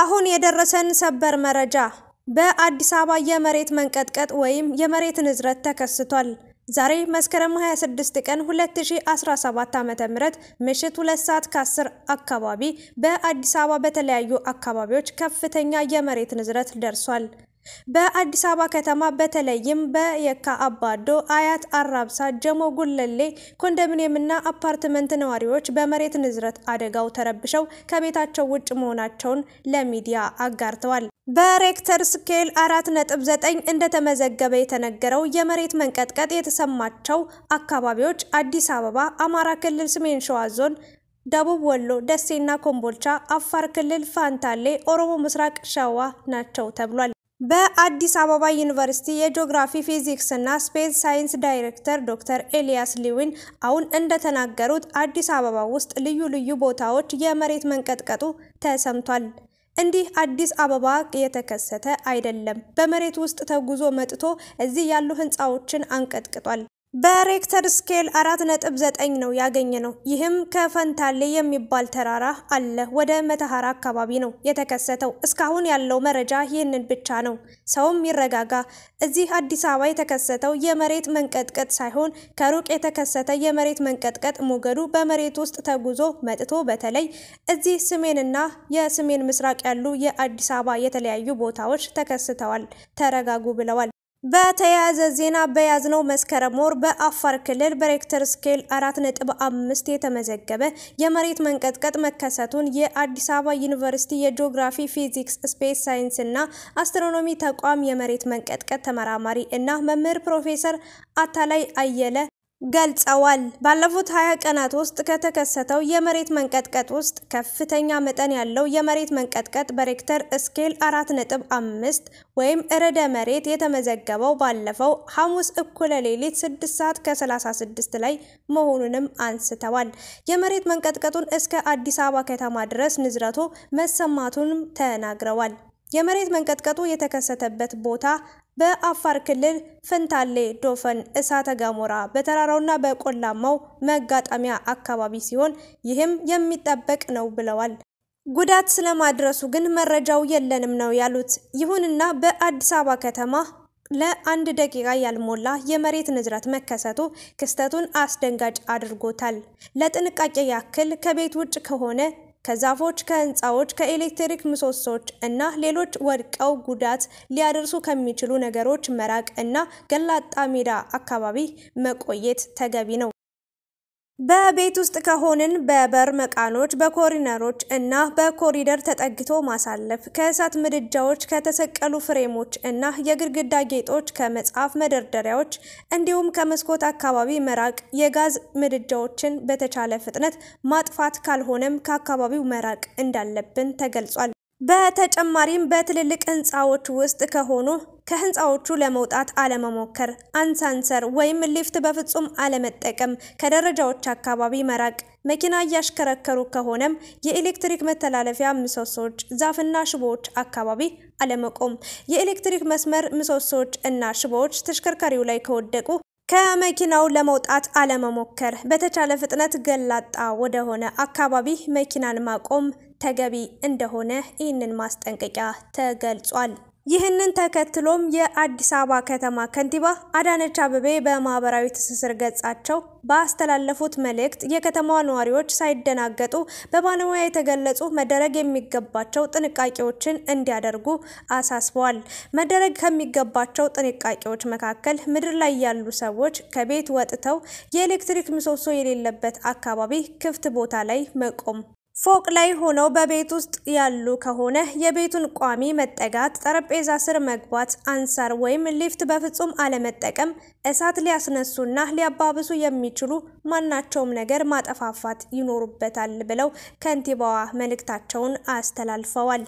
አሁን የደረሰን ሰበር መረጃ በአዲስ አበባ የመሬት መንቀጥቀጥ ወይም የመሬት ንዝረት ተከስቷል። ዛሬ መስከረም 26 ቀን 2017 ዓ.ም ምሽት 2 ሰዓት ከ10 አካባቢ በአዲስ አበባ በተለያዩ አካባቢዎች ከፍተኛ የመሬት ንዝረት ደርሷል። በአዲስ አበባ ከተማ በተለይም በየካ አባዶ፣ አያት፣ አራብሳ፣ ጀሞ ጉለሌ ኮንዶሚኒየምና አፓርትመንት ነዋሪዎች በመሬት ንዝረት አደጋው ተረብሸው ከቤታቸው ውጭ መሆናቸውን ለሚዲያ አጋርተዋል። በሬክተር ስኬል 4.9 እንደተመዘገበ የተነገረው የመሬት መንቀጥቀጥ የተሰማቸው አካባቢዎች አዲስ አበባ፣ አማራ ክልል ሰሜን ሸዋ ዞን ደቡብ ወሎ፣ ደሴና ኮምቦልቻ፣ አፋር ክልል ፋንታሌ፣ ኦሮሞ ምስራቅ ሸዋ ናቸው ተብሏል። በአዲስ አበባ ዩኒቨርሲቲ የጂኦግራፊ ፊዚክስ እና ስፔስ ሳይንስ ዳይሬክተር ዶክተር ኤልያስ ሊዊን አሁን እንደተናገሩት አዲስ አበባ ውስጥ ልዩ ልዩ ቦታዎች የመሬት መንቀጥቀጡ ተሰምቷል። እንዲህ አዲስ አበባ የተከሰተ አይደለም። በመሬት ውስጥ ተጉዞ መጥቶ እዚህ ያሉ ሕንፃዎችን አንቀጥቅጧል። በሬክተር ስኬል 4.9 ነው ያገኘ ነው። ይህም ከፈንታሌ የሚባል ተራራ አለ ወደ መተሐራ አካባቢ ነው የተከሰተው። እስካሁን ያለው መረጃ ይህንን ብቻ ነው። ሰውም ይረጋጋ። እዚህ አዲስ አበባ የተከሰተው የመሬት መንቀጥቀጥ ሳይሆን ከሩቅ የተከሰተ የመሬት መንቀጥቀጥ ሞገዱ በመሬት ውስጥ ተጉዞ መጥቶ በተለይ እዚህ ሰሜንና የሰሜን ምስራቅ ያሉ የአዲስ አበባ የተለያዩ ቦታዎች ተከስተዋል። ተረጋጉ ብለዋል። በተያያዘ ዜና በያዝነው መስከረም ወር በአፋር ክልል በሬክተር ስኬል 4.5 የተመዘገበ የመሬት መንቀጥቀጥ መከሰቱን የአዲስ አበባ ዩኒቨርሲቲ የጂኦግራፊ፣ ፊዚክስ፣ ስፔስ ሳይንስ እና አስትሮኖሚ ተቋም የመሬት መንቀጥቀጥ ተመራማሪ እና መምህር ፕሮፌሰር አታላይ አየለ ገልጸዋል። ባለፉት 20 ቀናት ውስጥ ከተከሰተው የመሬት መንቀጥቀጥ ውስጥ ከፍተኛ መጠን ያለው የመሬት መንቀጥቀጥ በሬክተር ስኬል 4.5 ወይም ርዕደ መሬት የተመዘገበው ባለፈው ሐሙስ እኩለ ሌሊት 6 ሰዓት ከ36 ላይ መሆኑንም አንስተዋል። የመሬት መንቀጥቀጡን እስከ አዲስ አበባ ከተማ ድረስ ንዝረቱ መሰማቱንም ተናግረዋል። የመሬት መንቀጥቀጡ የተከሰተበት ቦታ በአፋር ክልል ፈንታሌ ዶፈን እሳተ ገሞራ በተራራውና በቆላማው መጋጠሚያ አካባቢ ሲሆን ይህም የሚጠበቅ ነው ብለዋል። ጉዳት ስለማድረሱ ግን መረጃው የለንም ነው ያሉት። ይሁንና በአዲስ አበባ ከተማ ለአንድ ደቂቃ ያልሞላ የመሬት ንዝረት መከሰቱ ክስተቱን አስደንጋጭ አድርጎታል። ለጥንቃቄ ያክል ከቤት ውጭ ከሆነ ከዛፎች፣ ከህንፃዎች፣ ከኤሌክትሪክ ምሰሶች እና ሌሎች ወድቀው ጉዳት ሊያደርሱ ከሚችሉ ነገሮች መራቅ እና ገላጣ ሜዳ አካባቢ መቆየት ተገቢ ነው። በቤት ውስጥ ከሆንን በበር መቃኖች፣ በኮሪነሮች እና በኮሪደር ተጠግቶ ማሳለፍ፣ ከእሳት ምድጃዎች፣ ከተሰቀሉ ፍሬሞች እና የግድግዳ ጌጦች፣ ከመጽሐፍ መደርደሪያዎች እንዲሁም ከመስኮት አካባቢ መራቅ፣ የጋዝ ምድጃዎችን በተቻለ ፍጥነት ማጥፋት ካልሆነም ከአካባቢው መራቅ እንዳለብን ተገልጿል። በተጨማሪም በትልልቅ ህንፃዎች ውስጥ ከሆኑ ከህንፃዎቹ ለመውጣት አለመሞከር፣ አንሳንሰር ወይም ሊፍት በፍጹም አለመጠቀም፣ ከደረጃዎች አካባቢ መራቅ፣ መኪና እያሽከረከሩ ከሆነም የኤሌክትሪክ መተላለፊያ ምሰሶዎች፣ ዛፍና ሽቦዎች አካባቢ አለመቆም፣ የኤሌክትሪክ መስመር ምሰሶዎች እና ሽቦዎች ተሽከርካሪው ላይ ከወደቁ ከመኪናው ለመውጣት አለመሞከር፣ በተቻለ ፍጥነት ገላጣ ወደሆነ አካባቢ መኪናን ማቆም ተገቢ እንደሆነ ይህንን ማስጠንቀቂያ ተገልጿል። ይህንን ተከትሎም የአዲስ አበባ ከተማ ከንቲባ አዳነች አበቤ በማህበራዊ ትስስር ገጻቸው ባስተላለፉት መልእክት የከተማዋ ነዋሪዎች ሳይደናገጡ በባለሙያ የተገለጹ መደረግ የሚገባቸው ጥንቃቄዎችን እንዲያደርጉ አሳስበዋል። መደረግ ከሚገባቸው ጥንቃቄዎች መካከል ምድር ላይ ያሉ ሰዎች ከቤት ወጥተው የኤሌክትሪክ ምሰሶ የሌለበት አካባቢ ክፍት ቦታ ላይ መቆም ፎቅ ላይ ሆነው በቤት ውስጥ ያሉ ከሆነ የቤቱን ቋሚ መጠጋት፣ ጠረጴዛ ስር መግባት፣ አንሳር ወይም ሊፍት በፍጹም አለመጠቀም፣ እሳት ሊያስነሱና ሊያባብሱ የሚችሉ ማናቸውም ነገር ማጠፋፋት ይኖሩበታል ብለው ከንቲባዋ መልእክታቸውን አስተላልፈዋል።